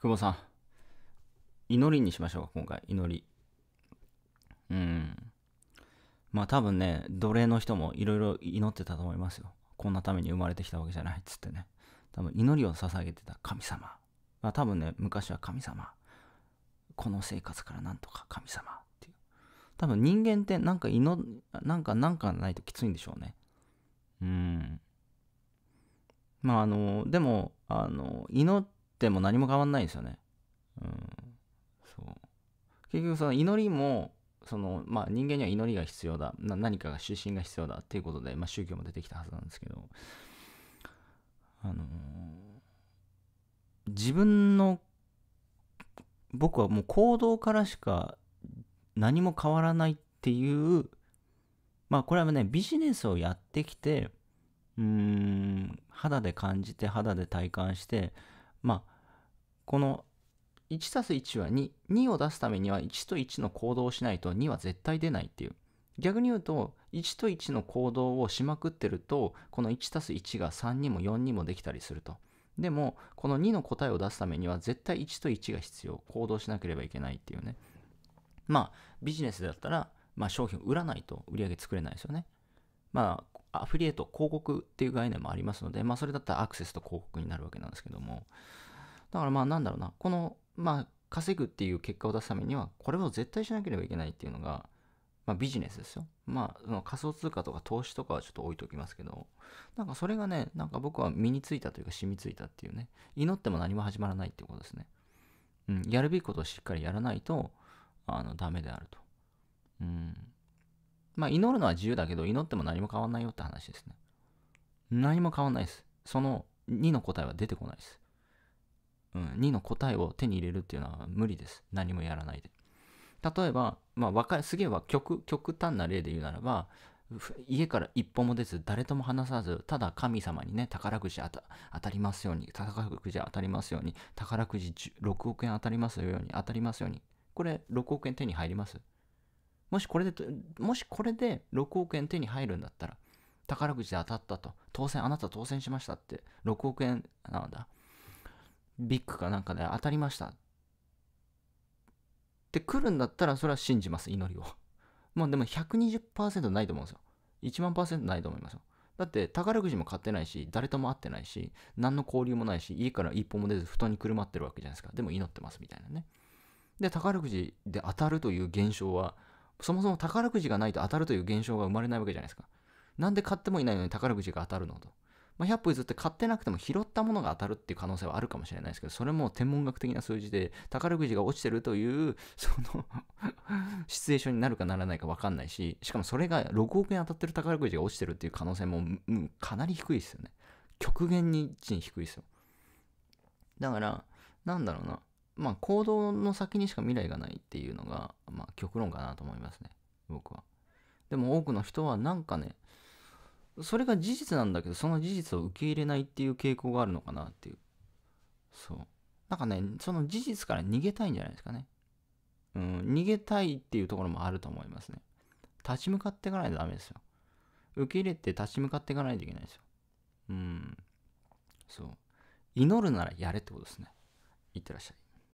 久保さん、祈りにしましょうか、今回。祈り。うん。まあ多分ね、奴隷の人もいろいろ祈ってたと思いますよ。こんなために生まれてきたわけじゃないっつってね。多分祈りを捧げてた神様。まあ多分ね、昔は神様。この生活からなんとか神様っていう。多分人間ってなんか祈、なんかなんかないときついんでしょうね。うん。まああの、でも、あの、祈って、っても何も変わんないんですよね。うん、そう結局その祈りもその、まあ、人間には祈りが必要だ何かが出身が必要だっていうことで、まあ、宗教も出てきたはずなんですけど、あのー、自分の僕はもう行動からしか何も変わらないっていうまあこれはねビジネスをやってきてうーん肌で感じて肌で体感してまあ、この 1+1 は2、2を出すためには1と1の行動をしないと2は絶対出ないっていう。逆に言うと、1と1の行動をしまくってると、この 1+1 が3にも4にもできたりすると。でも、この2の答えを出すためには絶対1と1が必要。行動しなければいけないっていうね。まあ、ビジネスだったら、まあ、商品を売らないと売り上げ作れないですよね。まあ、アフリエイト、広告っていう概念もありますので、まあ、それだったらアクセスと広告になるわけなんですけども、だからまあ、なんだろうな、この、まあ、稼ぐっていう結果を出すためには、これを絶対しなければいけないっていうのが、まあ、ビジネスですよ。まあ、その仮想通貨とか投資とかはちょっと置いときますけど、なんかそれがね、なんか僕は身についたというか染みついたっていうね、祈っても何も始まらないっていうことですね。うん、やるべきことをしっかりやらないと、あの、ダメであると。うん。まあ、祈るのは自由だけど、祈っても何も変わんないよって話ですね。何も変わんないです。その2の答えは出てこないです。うん、2の答えを手に入れるっていうのは無理です。何もやらないで。例えば、まあ、若い、すげえ極、極端な例で言うならば、家から一歩も出ず、誰とも話さず、ただ神様にね、宝くじ当たりますように、宝くじ当たりますように、宝くじ6億円当たりますように、当たりますように。これ、6億円手に入りますもしこれで、もしこれで6億円手に入るんだったら、宝くじで当たったと、当選、あなた当選しましたって、6億円、なんだ、ビッグかなんかで当たりました。って来るんだったら、それは信じます、祈りを。まあでも120%ないと思うんですよ。1万ないと思いますよ。だって宝くじも買ってないし、誰とも会ってないし、何の交流もないし、家から一歩も出ず布団にくるまってるわけじゃないですか。でも祈ってますみたいなね。で、宝くじで当たるという現象は、そもそも宝くじがないと当たるという現象が生まれないわけじゃないですか。なんで買ってもいないのに宝くじが当たるのと。まあ、100歩譲って買ってなくても拾ったものが当たるっていう可能性はあるかもしれないですけど、それも天文学的な数字で、宝くじが落ちてるという、そのシチュエーションになるかならないか分かんないし、しかもそれが6億円当たってる宝くじが落ちてるっていう可能性も、うん、かなり低いですよね。極限に一に低いですよ。だから、なんだろうな。まあ、行動の先にしか未来がないっていうのが、まあ、極論かなと思いますね僕はでも多くの人はなんかねそれが事実なんだけどその事実を受け入れないっていう傾向があるのかなっていうそうなんかねその事実から逃げたいんじゃないですかねうん逃げたいっていうところもあると思いますね立ち向かっていかないとダメですよ受け入れて立ち向かっていかないといけないですようんそう祈るならやれってことですねいってらっしゃい